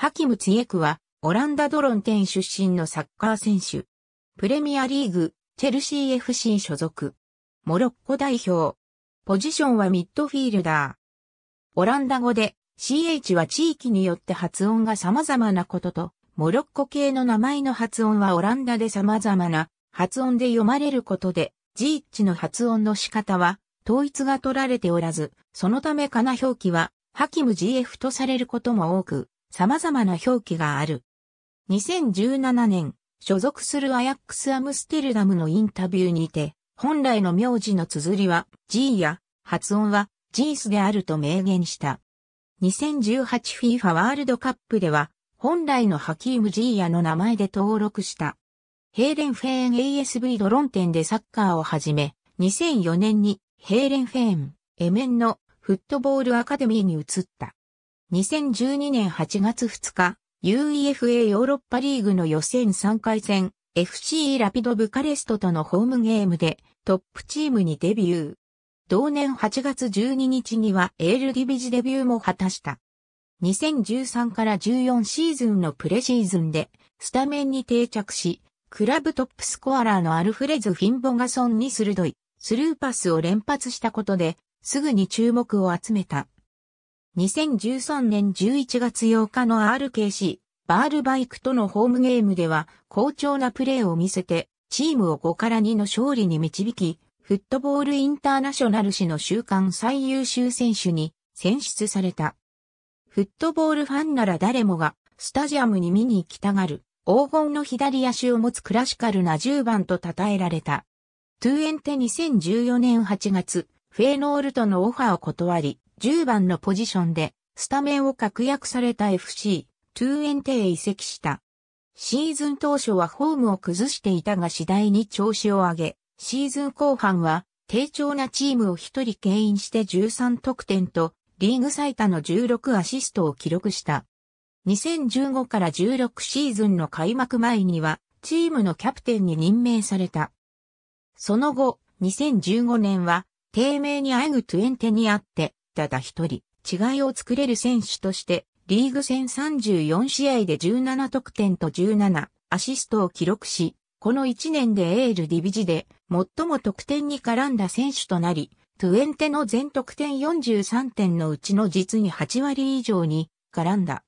ハキム・ツィエクは、オランダドロンテン出身のサッカー選手。プレミアリーグ、チェルシー FC 所属。モロッコ代表。ポジションはミッドフィールダー。オランダ語で CH は地域によって発音が様々なことと、モロッコ系の名前の発音はオランダで様々な発音で読まれることで、GH の発音の仕方は統一が取られておらず、そのためかな表記はハキム GF とされることも多く、様々な表記がある。2017年、所属するアヤックス・アムステルダムのインタビューにて、本来の名字の綴りは G や発音はジースであると明言した。2018FIFA ワールドカップでは、本来のハキーム・ジーヤの名前で登録した。ヘーレンフェーン ASV ドロン店でサッカーを始め、2004年にヘーレンフェーン、エメンのフットボールアカデミーに移った。2012年8月2日、UEFA ヨーロッパリーグの予選3回戦、FC ラピドブカレストとのホームゲームでトップチームにデビュー。同年8月12日にはエールディビジデビューも果たした。2013から14シーズンのプレシーズンでスタメンに定着し、クラブトップスコアラーのアルフレズ・フィンボガソンに鋭いスルーパスを連発したことですぐに注目を集めた。2013年11月8日の RKC、バールバイクとのホームゲームでは、好調なプレーを見せて、チームを5から2の勝利に導き、フットボールインターナショナル誌の週間最優秀選手に選出された。フットボールファンなら誰もが、スタジアムに見に行きたがる、黄金の左足を持つクラシカルな10番と称えられた。トゥエンテ2014年8月、フェノールとのオファーを断り、10番のポジションでスタメンを確約された FC、トゥーエンテへ移籍した。シーズン当初はフォームを崩していたが次第に調子を上げ、シーズン後半は低調なチームを一人牽引して13得点と、リーグ最多の16アシストを記録した。2015から16シーズンの開幕前には、チームのキャプテンに任命された。その後、2015年は、低迷にあうぐトゥエンテにあって、ただ一人、違いを作れる選手として、リーグ戦34試合で17得点と17アシストを記録し、この1年でエールディビジで最も得点に絡んだ選手となり、トゥエンテの全得点43点のうちの実に8割以上に絡んだ。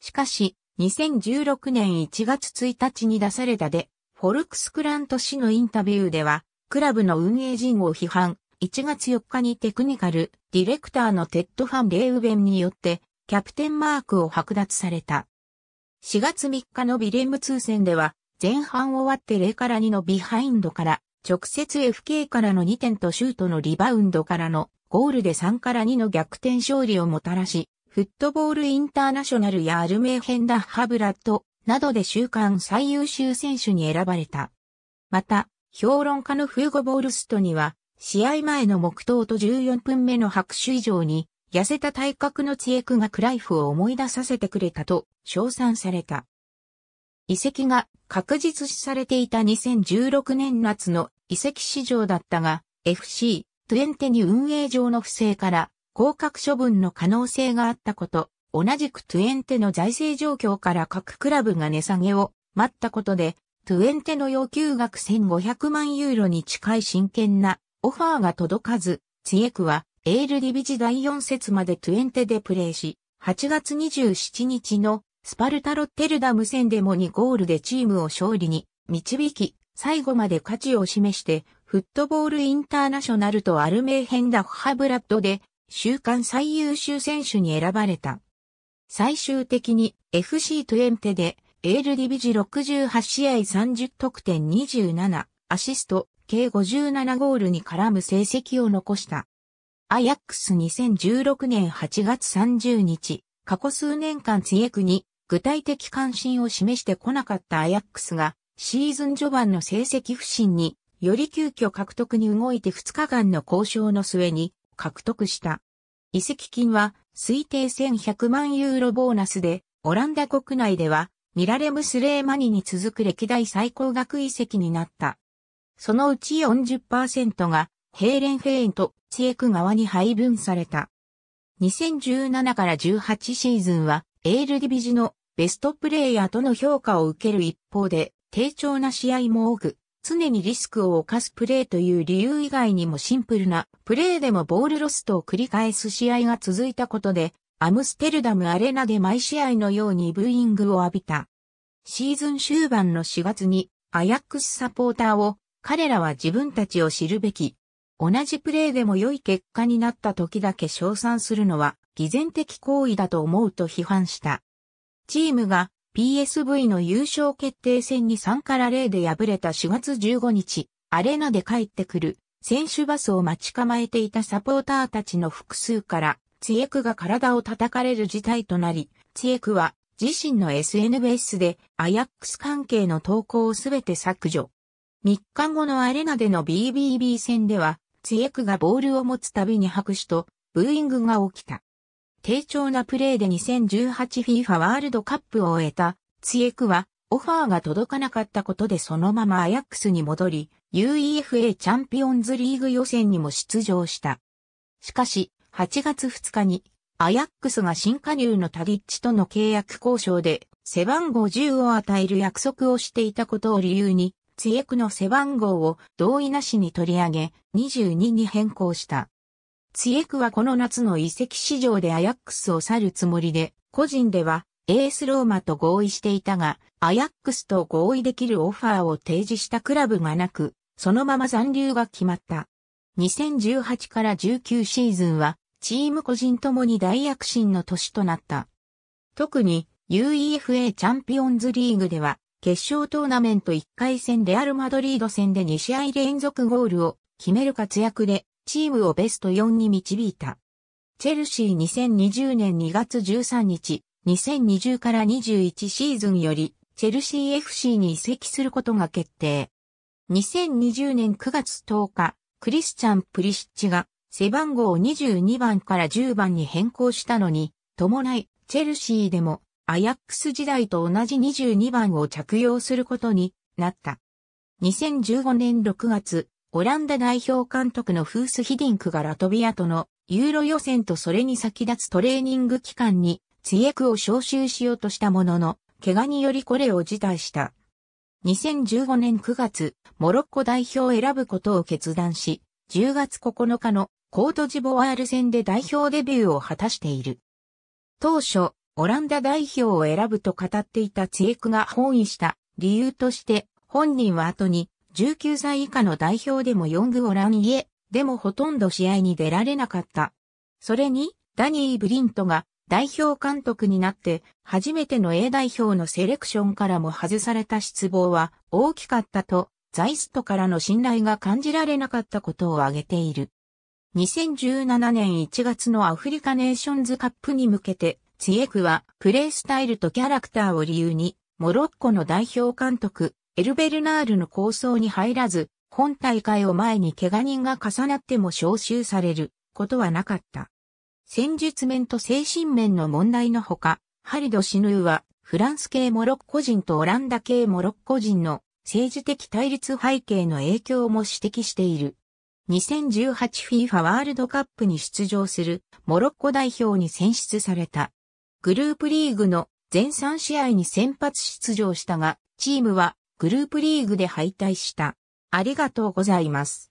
しかし、2016年1月1日に出されたで、フォルクスクラント氏のインタビューでは、クラブの運営陣を批判、1月4日にテクニカル、ディレクターのテッド・ファン・レーウベンによって、キャプテンマークを剥奪された。4月3日のビレム通戦では、前半終わって0から2のビハインドから、直接 FK からの2点とシュートのリバウンドからのゴールで3から2の逆転勝利をもたらし、フットボールインターナショナルやアルメーヘンダハブラット、などで週間最優秀選手に選ばれた。また、評論家のフーゴ・ボールストには、試合前の黙祷と14分目の拍手以上に、痩せた体格の知恵クがクライフを思い出させてくれたと称賛された。遺跡が確実視されていた2016年夏の遺跡市場だったが、FC、トゥエンテに運営上の不正から降格処分の可能性があったこと、同じくトゥエンテの財政状況から各クラブが値下げを待ったことで、トゥエンテの要求額1500万ユーロに近い真剣なオファーが届かず、ツイエクはエールディビジ第4節までトゥエンテでプレーし、8月27日のスパルタ・ロッテルダム戦でも2ゴールでチームを勝利に導き、最後まで価値を示して、フットボールインターナショナルとアルメーヘンダ・フハブラッドで、週間最優秀選手に選ばれた。最終的に FC トゥエンテで、エールディビジ68試合30得点27アシスト計57ゴールに絡む成績を残した。アヤックス2016年8月30日、過去数年間ツイエクに具体的関心を示してこなかったアヤックスがシーズン序盤の成績不振により急遽獲得に動いて2日間の交渉の末に獲得した。移籍金は推定1100万ユーロボーナスでオランダ国内ではミラレムスレーマニに続く歴代最高額移籍になった。そのうち40%がヘーレンフェーンとチエク側に配分された。2017から18シーズンはエールディビジのベストプレイヤーとの評価を受ける一方で、低調な試合も多く、常にリスクを犯すプレーという理由以外にもシンプルなプレーでもボールロストを繰り返す試合が続いたことで、アムステルダムアレナで毎試合のようにブーイングを浴びた。シーズン終盤の4月にアヤックスサポーターを彼らは自分たちを知るべき。同じプレーでも良い結果になった時だけ称賛するのは偽善的行為だと思うと批判した。チームが PSV の優勝決定戦に3から0で敗れた4月15日、アレナで帰ってくる選手バスを待ち構えていたサポーターたちの複数からツエクが体を叩かれる事態となり、ツエクは自身の SNS でアヤックス関係の投稿をすべて削除。3日後のアレナでの BBB 戦では、ツエクがボールを持つたびに拍手と、ブーイングが起きた。低調なプレーで 2018FIFA ワールドカップを終えた、ツエクは、オファーが届かなかったことでそのままアヤックスに戻り、UEFA チャンピオンズリーグ予選にも出場した。しかし、8月2日に、アヤックスが新加入のタディッチとの契約交渉で、背番号10を与える約束をしていたことを理由に、ツィエクの背番号を同意なしに取り上げ、22に変更した。ツィエクはこの夏の遺跡市場でアヤックスを去るつもりで、個人ではエースローマと合意していたが、アヤックスと合意できるオファーを提示したクラブがなく、そのまま残留が決まった。2018から19シーズンは、チーム個人ともに大躍進の年となった。特に UEFA チャンピオンズリーグでは決勝トーナメント1回戦レアルマドリード戦で2試合連続ゴールを決める活躍でチームをベスト4に導いた。チェルシー2020年2月13日、2020から21シーズンよりチェルシー FC に移籍することが決定。2020年9月10日、クリスチャン・プリシッチが背番号22番から10番に変更したのに、伴い、チェルシーでもアヤックス時代と同じ22番を着用することになった。2015年6月、オランダ代表監督のフース・ヒディンクがラトビアとのユーロ予選とそれに先立つトレーニング期間にツエクを招集しようとしたものの、怪我によりこれを辞退した。2015年9月、モロッコ代表を選ぶことを決断し、10月9日のコートジボワール戦で代表デビューを果たしている。当初、オランダ代表を選ぶと語っていたツエクが本意した理由として、本人は後に19歳以下の代表でもヨングオランイエ、でもほとんど試合に出られなかった。それに、ダニー・ブリントが代表監督になって初めての A 代表のセレクションからも外された失望は大きかったと、ザイストからの信頼が感じられなかったことを挙げている。2017年1月のアフリカネーションズカップに向けてツィエクは、プレイスタイルとキャラクターを理由に、モロッコの代表監督、エルベルナールの構想に入らず、本大会を前に怪我人が重なっても招集されることはなかった。戦術面と精神面の問題のほか、ハリド・シヌーは、フランス系モロッコ人とオランダ系モロッコ人の政治的対立背景の影響も指摘している。2018FIFA ワールドカップに出場するモロッコ代表に選出された。グループリーグの全3試合に先発出場したが、チームはグループリーグで敗退した。ありがとうございます。